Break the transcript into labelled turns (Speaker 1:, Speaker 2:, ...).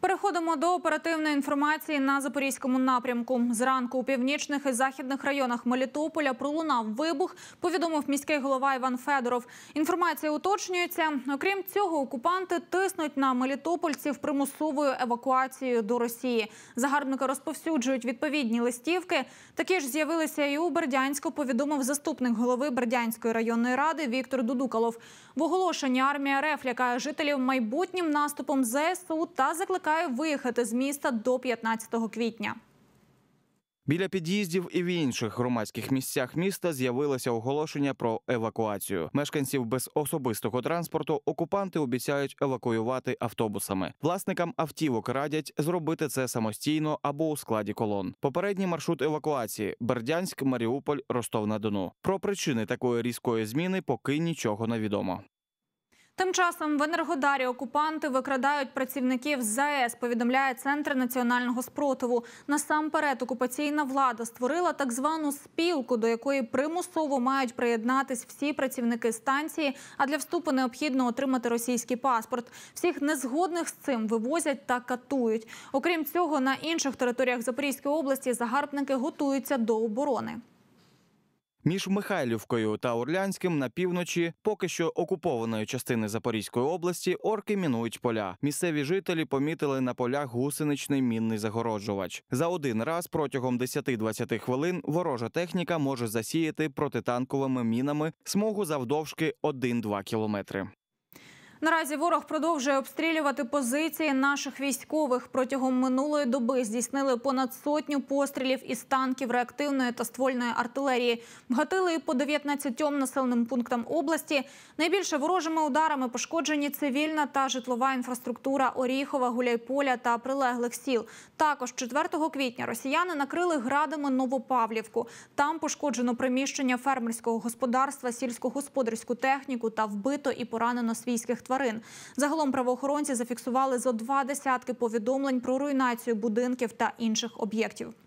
Speaker 1: Переходимо до оперативної інформації на запорізькому напрямку. Зранку у північних і західних районах Мелітополя пролунав вибух. Повідомив міський голова Іван Федоров. Інформація уточнюється. Окрім цього, окупанти тиснуть на мелітопольців примусовою евакуацією до Росії. Загарбники розповсюджують відповідні листівки. Такі ж з'явилися і у Бердянську. Повідомив заступник голови Бердянської районної ради Віктор Дудукалов. В оголошенні армія РФ лякає жителів майбутнім наступом ЗСУ та закликає чекає виїхати з міста до 15 квітня.
Speaker 2: Біля під'їздів і в інших громадських місцях міста з'явилося оголошення про евакуацію. Мешканців без особистого транспорту окупанти обіцяють евакуювати автобусами. Власникам автівок радять зробити це самостійно або у складі колон. Попередній маршрут евакуації: Бердянськ, Маріуполь, Ростов на Дону. Про причини такої різкої зміни поки нічого не відомо.
Speaker 1: Тим часом в Енергодарі окупанти викрадають працівників ЗАЕС. Повідомляє центр національного спротиву. Насамперед, окупаційна влада створила так звану спілку, до якої примусово мають приєднатись всі працівники станції. А для вступу необхідно отримати російський паспорт. Всіх незгодних з цим вивозять та катують. Окрім цього, на інших територіях Запорізької області загарбники готуються до оборони.
Speaker 2: Між Михайлівкою та Орлянським на півночі, поки що окупованої частини Запорізької області, орки мінують поля. Місцеві жителі помітили на полях гусеничний мінний загороджувач. За один раз протягом 10-20 хвилин ворожа техніка може засіяти протитанковими мінами смугу завдовжки 1-2 кілометри.
Speaker 1: Наразі ворог продовжує обстрілювати позиції наших військових. Протягом минулої доби здійснили понад сотню пострілів із танків реактивної та ствольної артилерії. Вгатили по 19 населеним пунктам області. Найбільше ворожими ударами пошкоджені цивільна та житлова інфраструктура Оріхова, Гуляйполя та прилеглих сіл. Також 4 квітня росіяни накрили градами Новопавлівку. Там пошкоджено приміщення фермерського господарства, сільськогосподарську техніку та вбито і поранено свійських тварин. Загалом правоохоронці зафіксували зо два десятки повідомлень про руйнацію будинків та інших об'єктів.